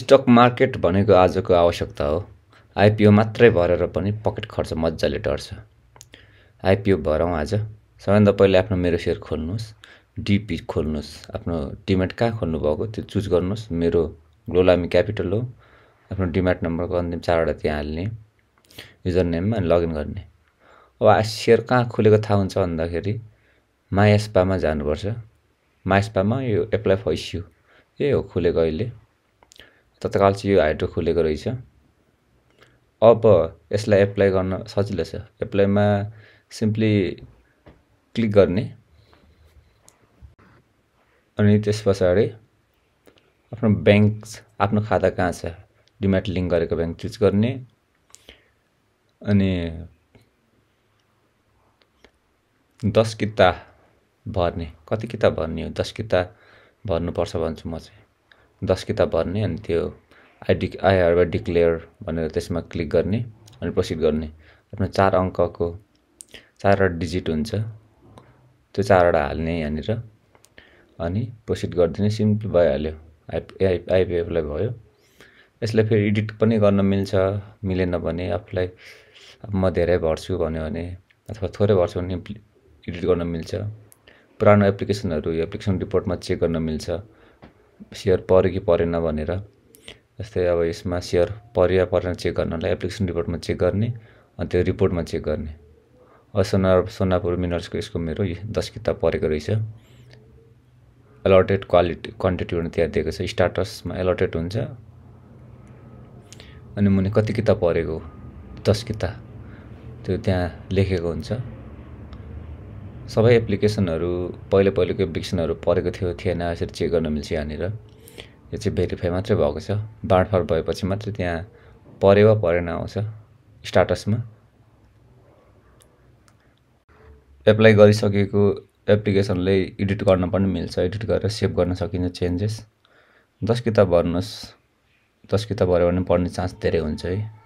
stock market भनेको आजको आवश्यकता हो आइपिओ मात्रै भरेर पनि पकेट खर्च मजाले टर्छ आइपिओ भरौँ आज सबैभन्दा पहिले आफ्नो मेरो सेयर खोल्नुहोस् डिपी खोल्नुहोस् आफ्नो डिमेट कहाँ खोल्नुभएको त्यो चुज गर्नुहोस् मेरो ग्लोलामी क्यापिटल हो आफ्नो डिमेट नम्बरको अन्तिम चारवटा त्यहाँ हाल्ने युजर नेममा लगइन गर्ने अब सेयर कहाँ खोलेको थाहा हुन्छ भन्दाखेरि मायास्पामा जानुपर्छ मायास्पामा यो एप्लाई फर इस्यु यही हो खुलेको अहिले तत्काल चाहिँ यो हाइड्रो खुलेको रहेछ अब यसलाई एप्लाई गर्न सजिलो छ एप्लाईमा सिम्पली क्लिक गर्ने अनि त्यस पछाडि आफ्नो ब्याङ्क आफ्नो खाता कहाँ छ डिमेट लिङ्क गरेको ब्याङ्क चुज गर्ने अनि दस किता भर्ने कति किताब भर्ने हो दस किताब भर्नुपर्छ भन्छु म चाहिँ दस किताब भर्ने अनि त्यो I D I hereby declare भनेर त्यसमा क्लिक गर्ने अनि प्रोसिड गर्ने आफ्नो चार अङ्कको चारवटा डिजिट हुन्छ त्यो चारवटा हाल्ने यहाँनिर अनि प्रोसिड गरिदिने सिम्पल भइहाल्यो आइपी आइ आइपिएफलाई भयो यसलाई फेरि एडिट पनि गर्न मिल्छ मिलेन भने आफूलाई म धेरै भर्छु भन्यो भने अथवा थोरै भर्छु भने एडिट गर्न मिल्छ पुरानो एप्लिकेसनहरू एप्लिकेसन रिपोर्टमा चेक गर्न मिल्छ सेयर पऱ्यो कि परेन भनेर जस्तै अब यसमा सेयर पऱ्यो परेन चेक गर्नलाई एप्लिकेसन रिपोर्टमा चेक गर्ने अनि त्यो रिपोर्टमा चेक गर्ने सोना सोनापुर मिनर्सको यसको मेरो दस किताब परेको रहेछ एलोटेड क्वालिटी क्वान्टिटी भनेर त्यहाँ दिएको छ स्टाटसमा एलोटेड हुन्छ अनि मुनि कति किताब परेको दस किताब त्यो त्यहाँ लेखेको हुन्छ सबै एप्लिकेसनहरू पहिला पहिलाको एप्लिकेसनहरू परेको थियो थिएन यसरी चेक गर्न मिल्छ यहाँनिर यो चाहिँ भेरिफाई मात्रै भएको छ बाँडफाँड भएपछि मात्रै त्यहाँ परे वा परेन आउँछ स्टाटसमा एप्लाई गरिसकेको एप्लिकेसनले एडिट गर्न पनि मिल्छ एडिट गरेर सेभ गर्न सकिन्छ चेन्जेस दस किताब भर्नुहोस् दस किताब भऱ्यो भने पढ्ने चान्स धेरै हुन्छ है